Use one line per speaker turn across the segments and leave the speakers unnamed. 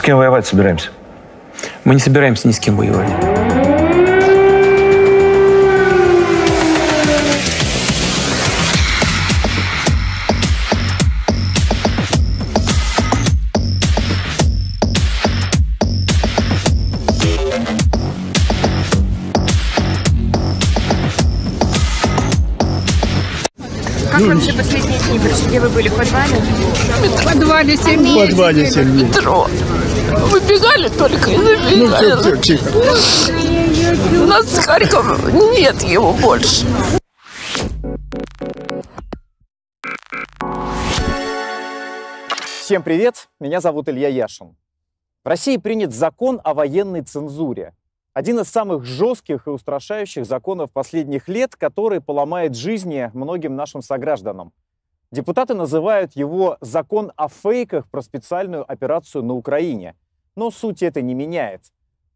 с кем воевать собираемся? Мы не собираемся ни с кем воевать. объясните, не прошу, где вы были, в подвале? В подвале 7 дней. В подвале 7 дней. Метро. Выбегали только и забегали. Ну, все, все, тихо. У нас с Харькова нет его больше. Всем привет, меня зовут Илья Яшин. В России принят закон о военной цензуре. Один из самых жестких и устрашающих законов последних лет, который поломает жизни многим нашим согражданам. Депутаты называют его «закон о фейках про специальную операцию на Украине». Но суть это не меняет.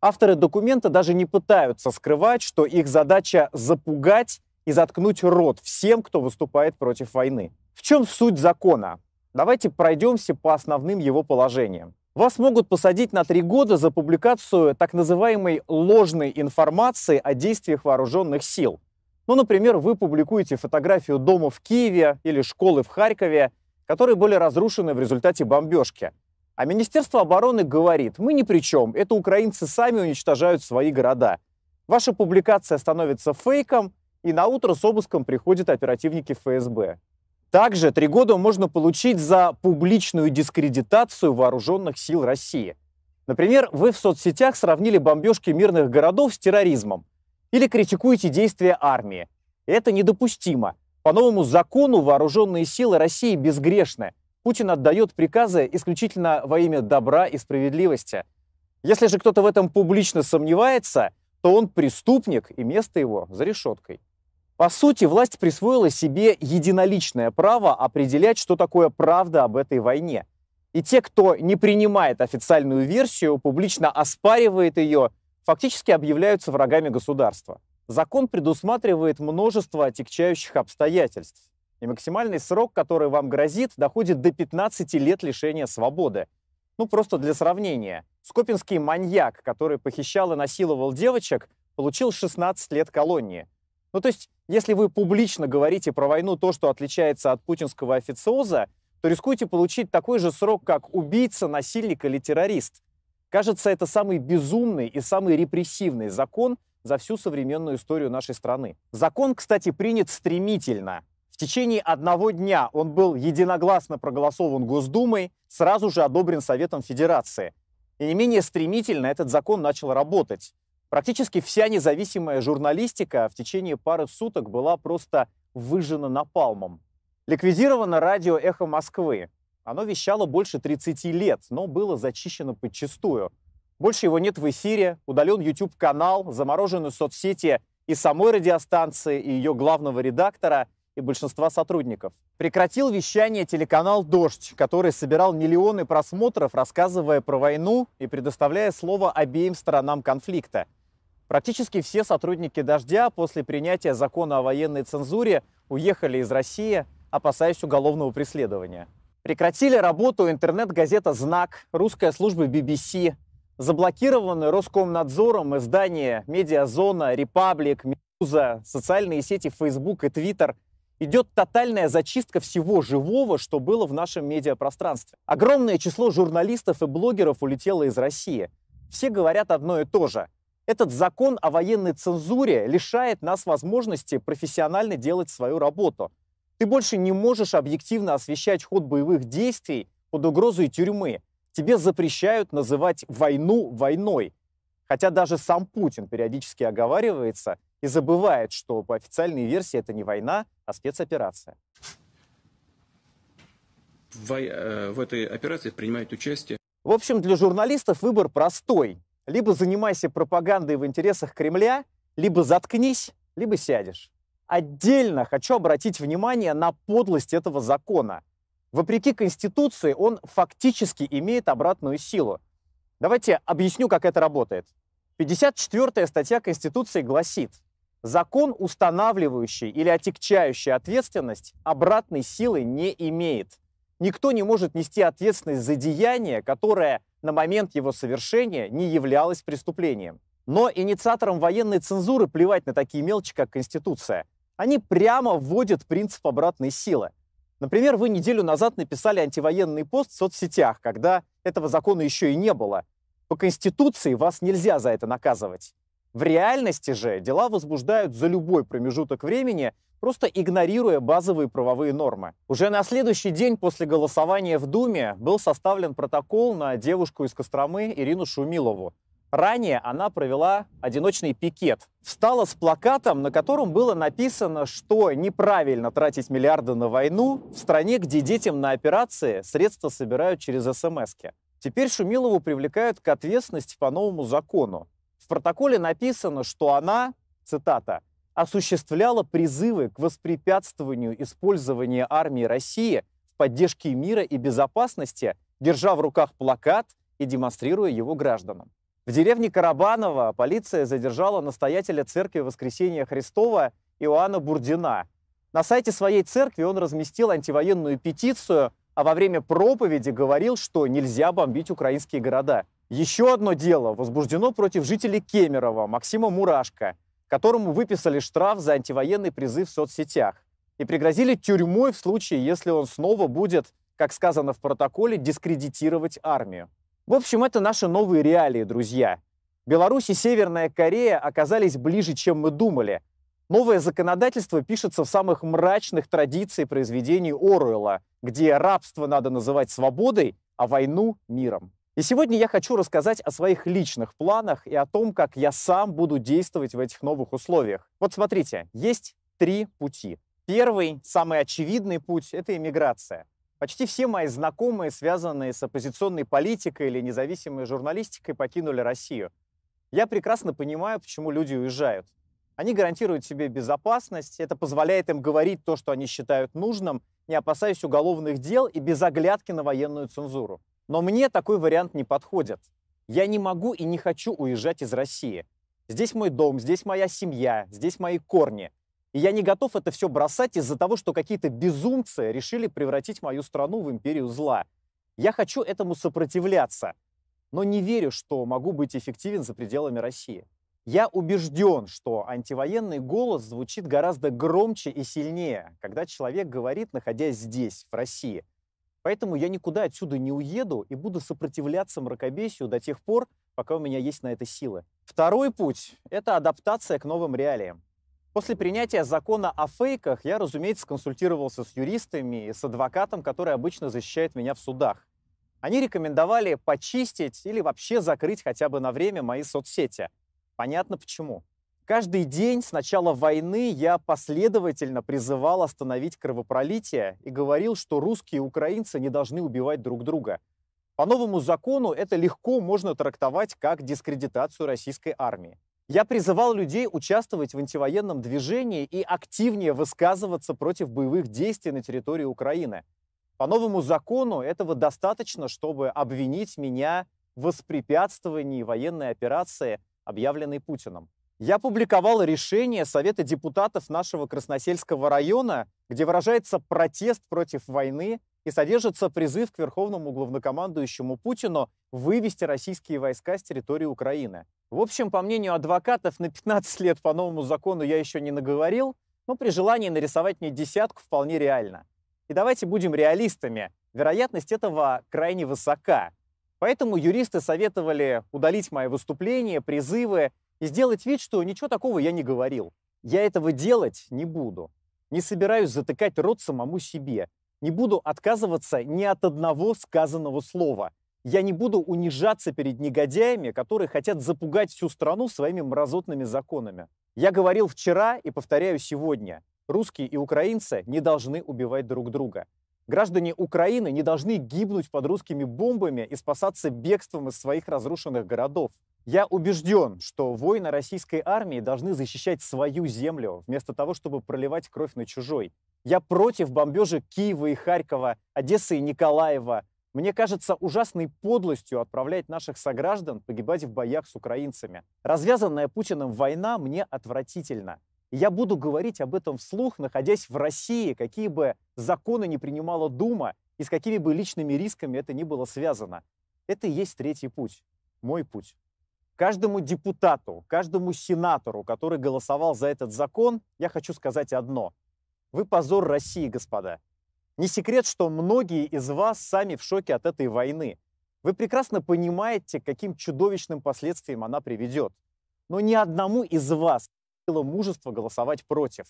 Авторы документа даже не пытаются скрывать, что их задача запугать и заткнуть рот всем, кто выступает против войны. В чем суть закона? Давайте пройдемся по основным его положениям. Вас могут посадить на три года за публикацию так называемой ложной информации о действиях вооруженных сил. Ну, например, вы публикуете фотографию дома в Киеве или школы в Харькове, которые были разрушены в результате бомбежки. А Министерство обороны говорит, мы ни при чем, это украинцы сами уничтожают свои города. Ваша публикация становится фейком, и на утро с обыском приходят оперативники ФСБ. Также три года можно получить за публичную дискредитацию вооруженных сил России. Например, вы в соцсетях сравнили бомбежки мирных городов с терроризмом или критикуете действия армии. Это недопустимо. По новому закону вооруженные силы России безгрешны. Путин отдает приказы исключительно во имя добра и справедливости. Если же кто-то в этом публично сомневается, то он преступник и место его за решеткой. По сути, власть присвоила себе единоличное право определять, что такое правда об этой войне. И те, кто не принимает официальную версию, публично оспаривает ее – фактически объявляются врагами государства. Закон предусматривает множество отягчающих обстоятельств. И максимальный срок, который вам грозит, доходит до 15 лет лишения свободы. Ну, просто для сравнения. Скопинский маньяк, который похищал и насиловал девочек, получил 16 лет колонии. Ну, то есть, если вы публично говорите про войну то, что отличается от путинского официоза, то рискуете получить такой же срок, как убийца, насильник или террорист. Кажется, это самый безумный и самый репрессивный закон за всю современную историю нашей страны. Закон, кстати, принят стремительно. В течение одного дня он был единогласно проголосован Госдумой, сразу же одобрен Советом Федерации. И не менее стремительно этот закон начал работать. Практически вся независимая журналистика в течение пары суток была просто выжжена напалмом. Ликвидировано радио «Эхо Москвы», оно вещало больше 30 лет, но было зачищено подчастую. Больше его нет в эфире, удален YouTube-канал, заморожены соцсети и самой радиостанции, и ее главного редактора, и большинства сотрудников. Прекратил вещание телеканал «Дождь», который собирал миллионы просмотров, рассказывая про войну и предоставляя слово обеим сторонам конфликта. Практически все сотрудники «Дождя» после принятия закона о военной цензуре уехали из России, опасаясь уголовного преследования. Прекратили работу интернет-газета «Знак», русская служба BBC, заблокированы Роскомнадзором издания «Медиазона», «Репаблик», «Медуза», социальные сети Facebook и Twitter. Идет тотальная зачистка всего живого, что было в нашем медиапространстве. Огромное число журналистов и блогеров улетело из России. Все говорят одно и то же. Этот закон о военной цензуре лишает нас возможности профессионально делать свою работу – ты больше не можешь объективно освещать ход боевых действий под угрозой тюрьмы. Тебе запрещают называть войну войной. Хотя даже сам Путин периодически оговаривается и забывает, что по официальной версии это не война, а спецоперация. Во, э, в этой операции принимают участие. В общем, для журналистов выбор простой. Либо занимайся пропагандой в интересах Кремля, либо заткнись, либо сядешь. Отдельно хочу обратить внимание на подлость этого закона. Вопреки Конституции он фактически имеет обратную силу. Давайте объясню, как это работает. 54 статья Конституции гласит, закон, устанавливающий или отягчающий ответственность, обратной силы не имеет. Никто не может нести ответственность за деяние, которое на момент его совершения не являлось преступлением. Но инициаторам военной цензуры плевать на такие мелочи, как Конституция они прямо вводят принцип обратной силы. Например, вы неделю назад написали антивоенный пост в соцсетях, когда этого закона еще и не было. По Конституции вас нельзя за это наказывать. В реальности же дела возбуждают за любой промежуток времени, просто игнорируя базовые правовые нормы. Уже на следующий день после голосования в Думе был составлен протокол на девушку из Костромы Ирину Шумилову, Ранее она провела одиночный пикет. Встала с плакатом, на котором было написано, что неправильно тратить миллиарды на войну в стране, где детям на операции средства собирают через смс -ки. Теперь Шумилову привлекают к ответственности по новому закону. В протоколе написано, что она, цитата, осуществляла призывы к воспрепятствованию использования армии России в поддержке мира и безопасности, держа в руках плакат и демонстрируя его гражданам. В деревне Карабаново полиция задержала настоятеля церкви Воскресения Христова Иоанна Бурдина. На сайте своей церкви он разместил антивоенную петицию, а во время проповеди говорил, что нельзя бомбить украинские города. Еще одно дело возбуждено против жителей Кемерово Максима Мурашко, которому выписали штраф за антивоенный призыв в соцсетях и пригрозили тюрьмой в случае, если он снова будет, как сказано в протоколе, дискредитировать армию. В общем, это наши новые реалии, друзья. Беларусь и Северная Корея оказались ближе, чем мы думали. Новое законодательство пишется в самых мрачных традициях произведений Оруэлла, где рабство надо называть свободой, а войну – миром. И сегодня я хочу рассказать о своих личных планах и о том, как я сам буду действовать в этих новых условиях. Вот смотрите, есть три пути. Первый, самый очевидный путь – это иммиграция. Почти все мои знакомые, связанные с оппозиционной политикой или независимой журналистикой, покинули Россию. Я прекрасно понимаю, почему люди уезжают. Они гарантируют себе безопасность, это позволяет им говорить то, что они считают нужным, не опасаясь уголовных дел и без оглядки на военную цензуру. Но мне такой вариант не подходит. Я не могу и не хочу уезжать из России. Здесь мой дом, здесь моя семья, здесь мои корни – и я не готов это все бросать из-за того, что какие-то безумцы решили превратить мою страну в империю зла. Я хочу этому сопротивляться, но не верю, что могу быть эффективен за пределами России. Я убежден, что антивоенный голос звучит гораздо громче и сильнее, когда человек говорит, находясь здесь, в России. Поэтому я никуда отсюда не уеду и буду сопротивляться мракобесию до тех пор, пока у меня есть на это силы. Второй путь — это адаптация к новым реалиям. После принятия закона о фейках я, разумеется, консультировался с юристами и с адвокатом, который обычно защищает меня в судах. Они рекомендовали почистить или вообще закрыть хотя бы на время мои соцсети. Понятно почему. Каждый день с начала войны я последовательно призывал остановить кровопролитие и говорил, что русские и украинцы не должны убивать друг друга. По новому закону это легко можно трактовать как дискредитацию российской армии. Я призывал людей участвовать в антивоенном движении и активнее высказываться против боевых действий на территории Украины. По новому закону этого достаточно, чтобы обвинить меня в воспрепятствовании военной операции, объявленной Путиным. Я публиковал решение Совета депутатов нашего Красносельского района, где выражается протест против войны и содержится призыв к верховному главнокомандующему Путину вывести российские войска с территории Украины. В общем, по мнению адвокатов, на 15 лет по новому закону я еще не наговорил, но при желании нарисовать мне десятку вполне реально. И давайте будем реалистами. Вероятность этого крайне высока. Поэтому юристы советовали удалить мои выступления, призывы и сделать вид, что ничего такого я не говорил. Я этого делать не буду. Не собираюсь затыкать рот самому себе не буду отказываться ни от одного сказанного слова. Я не буду унижаться перед негодяями, которые хотят запугать всю страну своими мразотными законами. Я говорил вчера и повторяю сегодня. Русские и украинцы не должны убивать друг друга. Граждане Украины не должны гибнуть под русскими бомбами и спасаться бегством из своих разрушенных городов. Я убежден, что воины российской армии должны защищать свою землю, вместо того, чтобы проливать кровь на чужой. Я против бомбежек Киева и Харькова, Одессы и Николаева. Мне кажется ужасной подлостью отправлять наших сограждан погибать в боях с украинцами. Развязанная Путиным война мне отвратительна я буду говорить об этом вслух, находясь в России, какие бы законы не принимала Дума и с какими бы личными рисками это ни было связано. Это и есть третий путь, мой путь. Каждому депутату, каждому сенатору, который голосовал за этот закон, я хочу сказать одно. Вы позор России, господа. Не секрет, что многие из вас сами в шоке от этой войны. Вы прекрасно понимаете, каким чудовищным последствиям она приведет. Но ни одному из вас мужество голосовать против.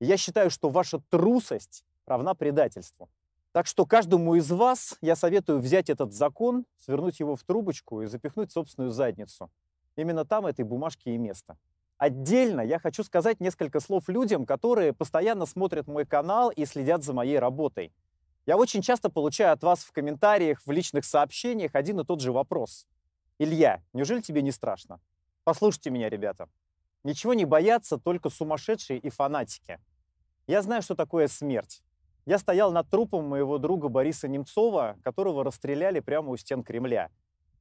я считаю, что ваша трусость равна предательству. Так что каждому из вас я советую взять этот закон, свернуть его в трубочку и запихнуть собственную задницу. Именно там этой бумажке и место. Отдельно я хочу сказать несколько слов людям, которые постоянно смотрят мой канал и следят за моей работой. Я очень часто получаю от вас в комментариях, в личных сообщениях один и тот же вопрос. Илья, неужели тебе не страшно? Послушайте меня, ребята. Ничего не боятся только сумасшедшие и фанатики. Я знаю, что такое смерть. Я стоял над трупом моего друга Бориса Немцова, которого расстреляли прямо у стен Кремля.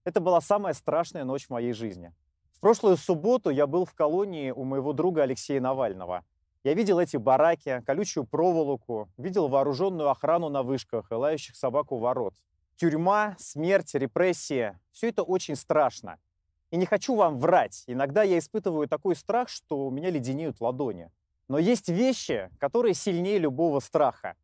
Это была самая страшная ночь в моей жизни. В прошлую субботу я был в колонии у моего друга Алексея Навального. Я видел эти бараки, колючую проволоку, видел вооруженную охрану на вышках и лающих собаку у ворот. Тюрьма, смерть, репрессии – все это очень страшно – и не хочу вам врать. Иногда я испытываю такой страх, что у меня леденеют ладони. Но есть вещи, которые сильнее любого страха.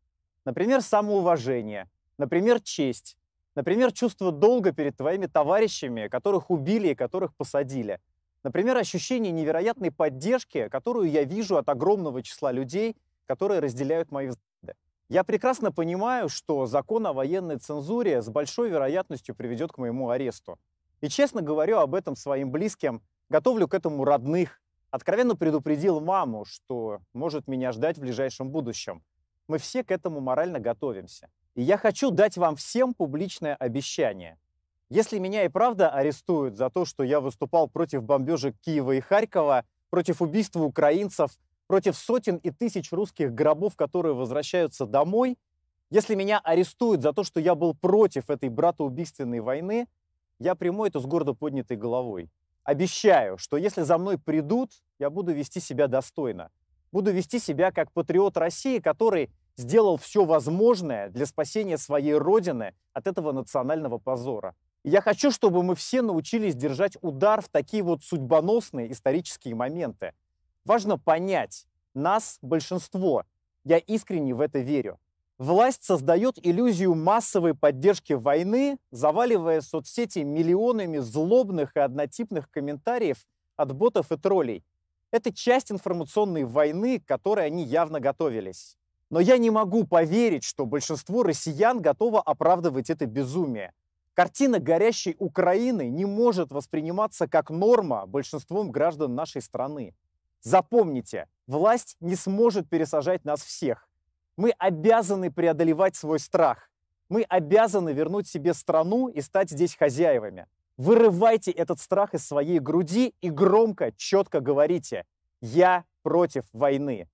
Например, самоуважение. Например, честь. Например, чувство долга перед твоими товарищами, которых убили и которых посадили. Например, ощущение невероятной поддержки, которую я вижу от огромного числа людей, которые разделяют мои взгляды. Я прекрасно понимаю, что закон о военной цензуре с большой вероятностью приведет к моему аресту. И честно говорю об этом своим близким, готовлю к этому родных. Откровенно предупредил маму, что может меня ждать в ближайшем будущем. Мы все к этому морально готовимся. И я хочу дать вам всем публичное обещание. Если меня и правда арестуют за то, что я выступал против бомбежек Киева и Харькова, против убийства украинцев, против сотен и тысяч русских гробов, которые возвращаются домой, если меня арестуют за то, что я был против этой братоубийственной войны, я приму это с гордо поднятой головой. Обещаю, что если за мной придут, я буду вести себя достойно. Буду вести себя как патриот России, который сделал все возможное для спасения своей родины от этого национального позора. И я хочу, чтобы мы все научились держать удар в такие вот судьбоносные исторические моменты. Важно понять, нас большинство. Я искренне в это верю. Власть создает иллюзию массовой поддержки войны, заваливая соцсети миллионами злобных и однотипных комментариев от ботов и троллей. Это часть информационной войны, к которой они явно готовились. Но я не могу поверить, что большинство россиян готово оправдывать это безумие. Картина горящей Украины не может восприниматься как норма большинством граждан нашей страны. Запомните, власть не сможет пересажать нас всех. Мы обязаны преодолевать свой страх. Мы обязаны вернуть себе страну и стать здесь хозяевами. Вырывайте этот страх из своей груди и громко, четко говорите «Я против войны».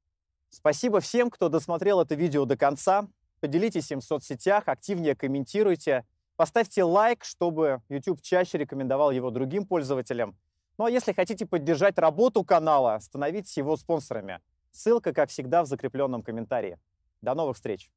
Спасибо всем, кто досмотрел это видео до конца. Поделитесь им в соцсетях, активнее комментируйте. Поставьте лайк, чтобы YouTube чаще рекомендовал его другим пользователям. Ну а если хотите поддержать работу канала, становитесь его спонсорами. Ссылка, как всегда, в закрепленном комментарии. До новых встреч!